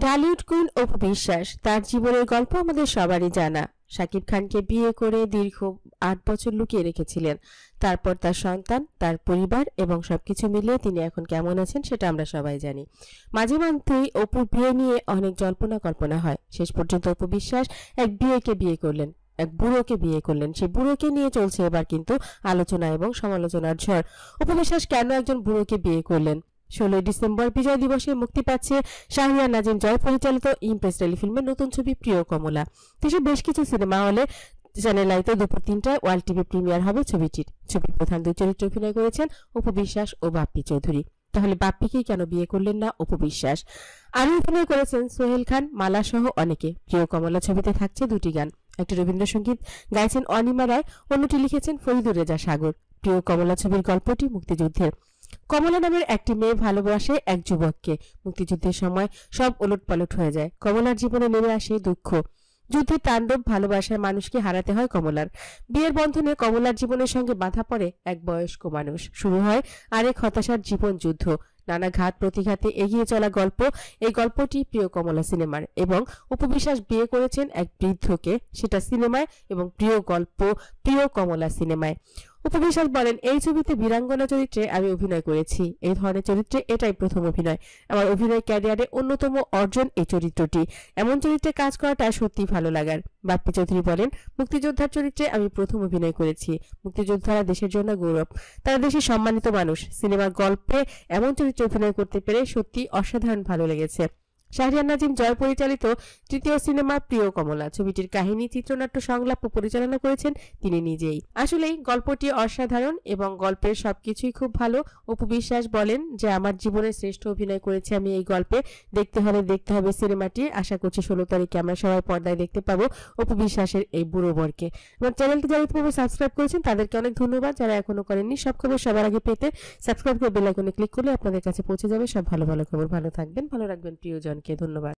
Dhallywood queen Apu বিশ্বাস তার জীবনের গল্প আমাদের সবারই জানা শাকিব খানকে বিয়ে করে দীর্ঘ আট বছর লুকিয়ে রেখেছিলেন তারপর তার সন্তান তার পরিবার এবং সবকিছু মিলিয়ে তিনি এখন কেমন আছেন সেটা আমরা সবাই জানি মাঝে মধ্যেই অপুর বিয়ে নিয়ে অনেক জল্পনা কল্পনা হয় শেষ পর্যন্ত অপু বিশ্বাস এক বিয়েকে বিয়ে করলেন এক বুড়োকে বিয়ে করলেন সেই বুড়োকে নিয়ে চলছে এবার কিন্তু আলোচনা এবং সমালোচনার ঝড় উপবিশ্বাস কেন একজন বুড়োকে বিয়ে করলেন ষোলোই ডিসেম্বর বিজয় দিবসে মুক্তি পাচ্ছে শাহিয়া নাজিম জয় পরিচালিত ইমপ্রেস টেলিফিল্মের নতুন ছবি প্রিয় কমলা দেশে বেশ কিছু সিনেমা হলে চ্যানেল আইতে দুপুর তিনটায় ওয়ার্ল্ড টিভি প্রিমিয়ার হবে ছবিটির ছবির প্রধান দুই চরিত্রে অভিনয় করেছেন উপবিশ্বাস ও বাপ্পি চৌধুরী তাহলে বাপ্পিকে কেন বিয়ে করলেন না উপবিশ্বাস আরও অভিনয় করেছেন সোহেল খান মালা সহ অনেকে প্রিয় কমলা ছবিতে থাকছে দুটি গান একটি রবীন্দ্রসঙ্গীত গাইছেন অনিমা রায় অন্যটি লিখেছেন ফরিদুর রেজা সাগর প্রিয় কমলা ছবির গল্পটি মুক্তিযুদ্ধের কমলা নামের একটি মেয়ে ভালোবাসে এক যুবককে মুক্তিযুদ্ধের সময় সব ওলট পালট হয়ে যায় কমলার জীবনে নেমে আসে দুঃখ যুদ্ধে তাণ্ডব ভালোবাসার মানুষকে হারাতে হয় কমলার বিয়ের বন্ধনে কমলার জীবনের সঙ্গে বাধা পড়ে এক বয়স্ক মানুষ শুরু হয় আরেক হতাশার জীবন যুদ্ধ নানা ঘাত প্রতিঘাতে এগিয়ে চলা গল্প এই গল্পটি প্রিয় কমলা সিনেমার এবং উপবিশ্বাস বিয়ে করেছেন এক বৃদ্ধকে সেটা সিনেমায় এবং প্রিয় গল্প প্রিয় কমলা সিনেমায় উপবিশাল বলেন এই ছবিতে বীরাঙ্গনা চরিত্রে আমি অভিনয় করেছি এই ধরনের চরিত্রে এটাই প্রথম অভিনয় আমার অভিনয় ক্যারিয়ারে অন্যতম অর্জন এই চরিত্রটি এমন চরিত্রে কাজ করাটা সত্যি ভালো লাগার বাপ্পি চৌধুরী বলেন মুক্তিযোদ্ধার চরিত্রে আমি প্রথম অভিনয় করেছি মুক্তিযোদ্ধারা দেশের জন্য গৌরব তারা দেশের সম্মানিত মানুষ সিনেমার গল্পে এমন চরিত্রে অভিনয় করতে পেরে সত্যি অসাধারণ ভালো লেগেছে শাহরিয়ার নাজিম জয় পরিচালিত তৃতীয় সিনেমা প্রিয় কমলা ছবিটির কাহিনী চিত্রনাট্য সংলাপ পরিচালনা করেছেন তিনি নিজেই আসলেই গল্পটি অসাধারণ এবং গল্পের সবকিছুই খুব ভালো অপু বিশ্বাস বলেন যে আমার জীবনের শ্রেষ্ঠ অভিনয় করেছি আমি এই গল্পে দেখতে হলে দেখতে হবে সিনেমাটি আশা করছি ষোলো তারিখে আমরা সবাই পর্দায় দেখতে পাবো অপু বিশ্বাসের এই বুড়ো বরকে আমার চ্যানেলটি যারা ইতিপূর্বে সাবস্ক্রাইব করেছেন তাদেরকে অনেক ধন্যবাদ যারা এখনো করেননি সব খবর সবার আগে পেতে সাবস্ক্রাইব করে বেলাইকনে ক্লিক করলে আপনাদের কাছে পৌঁছে যাবে সব ভালো ভালো খবর ভালো থাকবেন ভালো রাখবেন প্রিয়জন ধন্যবাদ